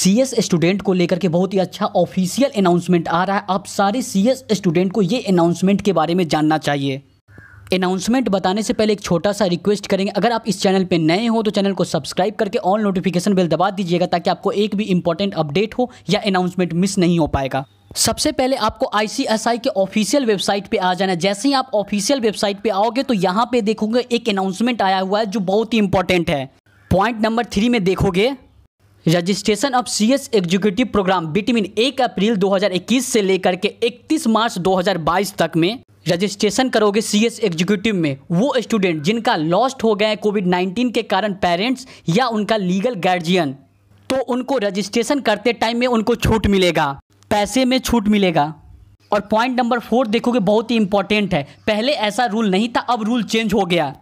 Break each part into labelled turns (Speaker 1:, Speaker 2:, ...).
Speaker 1: सी student को लेकर के बहुत ही अच्छा ऑफिशियल अनाउंसमेंट आ रहा है आप सारे सी स्टूडेंट को ये अनाउंसमेंट के बारे में जानना चाहिए अनाउंसमेंट बताने से पहले एक छोटा सा रिक्वेस्ट करेंगे अगर आप इस चैनल पर नए हो तो चैनल को सब्सक्राइब करके ऑल नोटिफिकेशन बेल दबा दीजिएगा ताकि आपको एक भी इंपॉर्टेंट अपडेट हो या अनाउंसमेंट मिस नहीं हो पाएगा सबसे पहले आपको आई के ऑफिशियल वेबसाइट पे आ जाना जैसे ही आप ऑफिशियल वेबसाइट पे आओगे तो यहाँ पे देखोगे एक अनाउंसमेंट आया हुआ है जो बहुत ही इंपॉर्टेंट है पॉइंट नंबर थ्री में देखोगे registration of C S executive programme between 1 April 2021 से लेकर के 31 मार्च 2022 तक में रजिस्ट्रेशन करोगे सी एस एग्जीक्यूटिव में वो स्टूडेंट जिनका लॉस्ट हो गए हैं कोविड 19 के कारण पेरेंट्स या उनका लीगल गार्जियन तो उनको रजिस्ट्रेशन करते टाइम में उनको छूट मिलेगा पैसे में छूट मिलेगा और पॉइंट नंबर फोर देखोगे बहुत ही इंपॉर्टेंट है पहले ऐसा रूल नहीं था अब रूल चेंज हो गया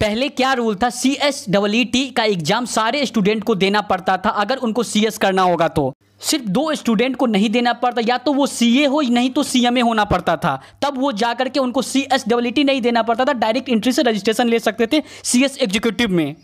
Speaker 1: पहले क्या रूल था C S double E T का एग्जाम सारे स्टूडेंट को देना पड़ता था अगर उनको सी एस करना होगा तो सिर्फ दो स्टूडेंट को नहीं देना पड़ता या तो वो सी ए हो नहीं तो सी एम ए होना पड़ता था तब वो जा करके उनको C S double E T नहीं देना पड़ता था डायरेक्ट एंट्री से रजिस्ट्रेशन ले सकते थे सी एस एग्जीक्यूटिव में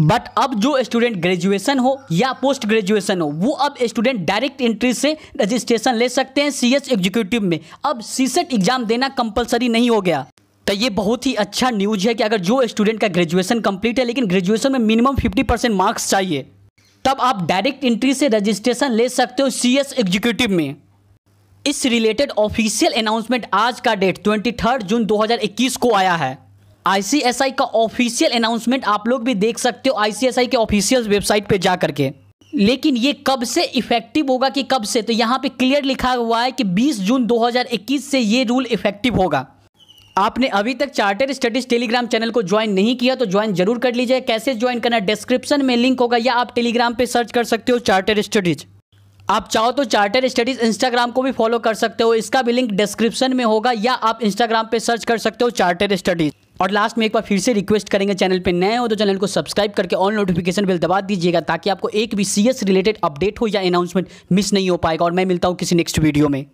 Speaker 1: बट अब जो स्टूडेंट ग्रेजुएशन हो या पोस्ट ग्रेजुएशन हो वो अब स्टूडेंट डायरेक्ट एंट्री से रजिस्ट्रेशन ले सकते हैं सी एस एग्जीक्यूटिव में अब सी सेट एग्जाम देना कंपलसरी नहीं हो गया तो ये बहुत ही अच्छा न्यूज है कि अगर जो स्टूडेंट का ग्रेजुएशन कंप्लीट है लेकिन ग्रेजुएशन में मिनिमम 50 परसेंट मार्क्स चाहिए तब आप डायरेक्ट एंट्री से रजिस्ट्रेशन ले सकते हो सी एस एग्जीक्यूटिव में इस रिलेटेड ऑफिशियल अनाउंसमेंट आज का डेट 23 जून 2021 को आया है आईसीएसआई का ऑफिशियल अनाउंसमेंट आप लोग भी देख सकते हो आईसीएसआई के ऑफिशियल वेबसाइट पर जा करके लेकिन ये कब से इफेक्टिव होगा कि कब से तो यहाँ पे क्लियर लिखा हुआ है कि बीस जून इक्कीस से ये रूल इफेक्टिव होगा आपने अभी तक चार्टर स्टडीज टेलीग्राम चैनल को ज्वाइन नहीं किया तो ज्वाइन जरूर कर लीजिए कैसे ज्वाइन करना डिस्क्रिप्शन में लिंक होगा या आप टेलीग्राम पे सर्च कर सकते हो चार्टर स्टडीज आप चाहो तो चार्टर स्टडीज इंस्टाग्राम को भी फॉलो कर सकते हो इसका भी लिंक डिस्क्रिप्शन में होगा या आप इंस्टाग्राम पे सर्च कर सकते हो चार्टर स्टडीज और लास्ट में एक बार फिर से रिक्वेस्ट करेंगे चैनल पे नए हो तो चैनल को सब्सक्राइब करके ऑल नोटिफिकेशन बिल दबा दीजिएगा ताकि आपको एक भी सीएस रिलेटेड अपडेट हो या अनाउंसमेंट मिस नहीं हो पाएगा और मैं मिलता हूँ किसी नेक्स्ट वीडियो में